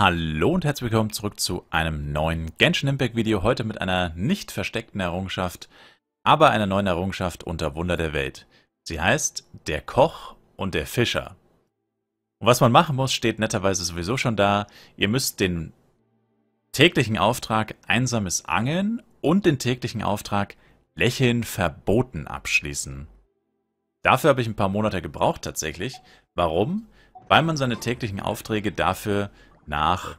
Hallo und herzlich willkommen zurück zu einem neuen Genshin Impact Video. Heute mit einer nicht versteckten Errungenschaft, aber einer neuen Errungenschaft unter Wunder der Welt. Sie heißt Der Koch und der Fischer. Und was man machen muss, steht netterweise sowieso schon da. Ihr müsst den täglichen Auftrag Einsames Angeln und den täglichen Auftrag Lächeln verboten abschließen. Dafür habe ich ein paar Monate gebraucht tatsächlich. Warum? Weil man seine täglichen Aufträge dafür nach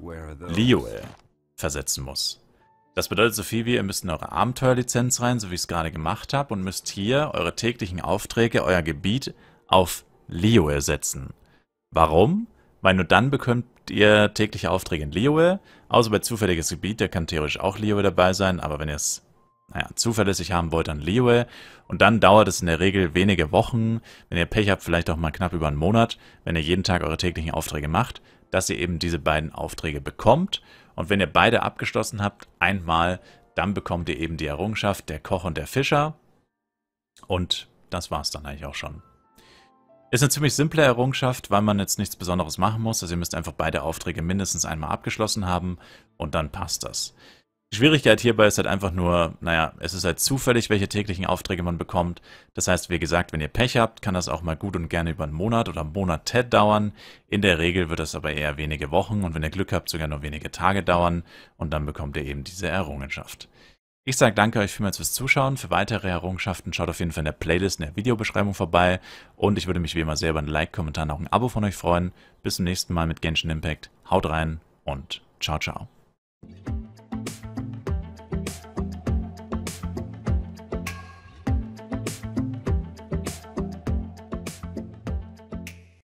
Liyue versetzen muss. Das bedeutet so viel wie, ihr müsst in eure Abenteuerlizenz rein, so wie ich es gerade gemacht habe, und müsst hier eure täglichen Aufträge, euer Gebiet auf Liyue setzen. Warum? Weil nur dann bekommt ihr tägliche Aufträge in Liyue, außer bei zufälliges Gebiet, da kann theoretisch auch Liyue dabei sein, aber wenn ihr es naja, zuverlässig haben wollt, dann Liyue. Und dann dauert es in der Regel wenige Wochen, wenn ihr Pech habt, vielleicht auch mal knapp über einen Monat, wenn ihr jeden Tag eure täglichen Aufträge macht dass ihr eben diese beiden Aufträge bekommt. Und wenn ihr beide abgeschlossen habt, einmal, dann bekommt ihr eben die Errungenschaft der Koch und der Fischer. Und das war's dann eigentlich auch schon. Ist eine ziemlich simple Errungenschaft, weil man jetzt nichts Besonderes machen muss. Also ihr müsst einfach beide Aufträge mindestens einmal abgeschlossen haben und dann passt das. Die Schwierigkeit hierbei ist halt einfach nur, naja, es ist halt zufällig, welche täglichen Aufträge man bekommt. Das heißt, wie gesagt, wenn ihr Pech habt, kann das auch mal gut und gerne über einen Monat oder Monate dauern. In der Regel wird das aber eher wenige Wochen und wenn ihr Glück habt, sogar nur wenige Tage dauern und dann bekommt ihr eben diese Errungenschaft. Ich sage danke euch vielmals fürs Zuschauen. Für weitere Errungenschaften schaut auf jeden Fall in der Playlist in der Videobeschreibung vorbei und ich würde mich wie immer sehr über einen Like, Kommentar und auch ein Abo von euch freuen. Bis zum nächsten Mal mit Genshin Impact. Haut rein und ciao, ciao.